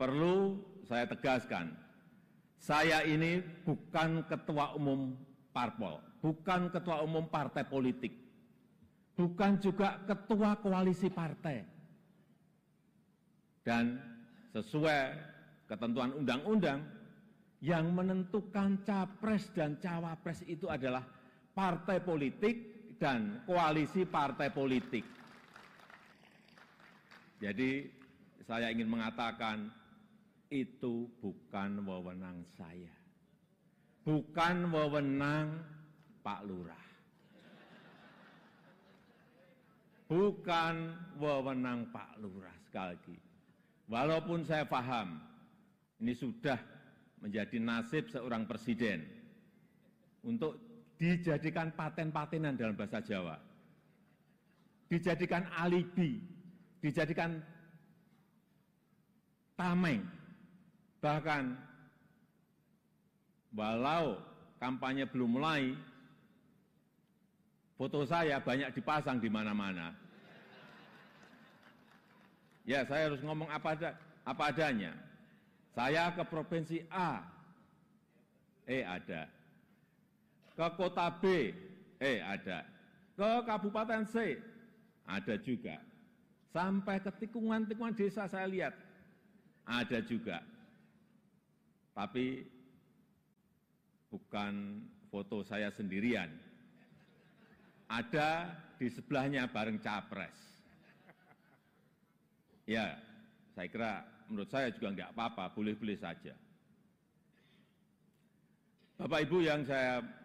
Perlu saya tegaskan, saya ini bukan ketua umum parpol, bukan ketua umum partai politik, bukan juga ketua koalisi partai. Dan sesuai ketentuan undang-undang, yang menentukan capres dan cawapres itu adalah partai politik dan koalisi partai politik. Jadi saya ingin mengatakan itu bukan wewenang saya. Bukan wewenang Pak Lurah. Bukan wewenang Pak Lurah sekali lagi. Walaupun saya paham ini sudah menjadi nasib seorang presiden untuk dijadikan paten-patenan dalam bahasa Jawa. Dijadikan alibi, dijadikan tameng Bahkan walau kampanye belum mulai, foto saya banyak dipasang di mana-mana. Ya, saya harus ngomong apa, ada, apa adanya. Saya ke provinsi A, eh ada. Ke kota B, eh ada. Ke kabupaten C, ada juga. Sampai ke tikungan-tikungan desa saya lihat, ada juga tapi bukan foto saya sendirian. Ada di sebelahnya bareng capres. Ya, saya kira menurut saya juga enggak apa-apa, boleh-boleh saja. Bapak Ibu yang saya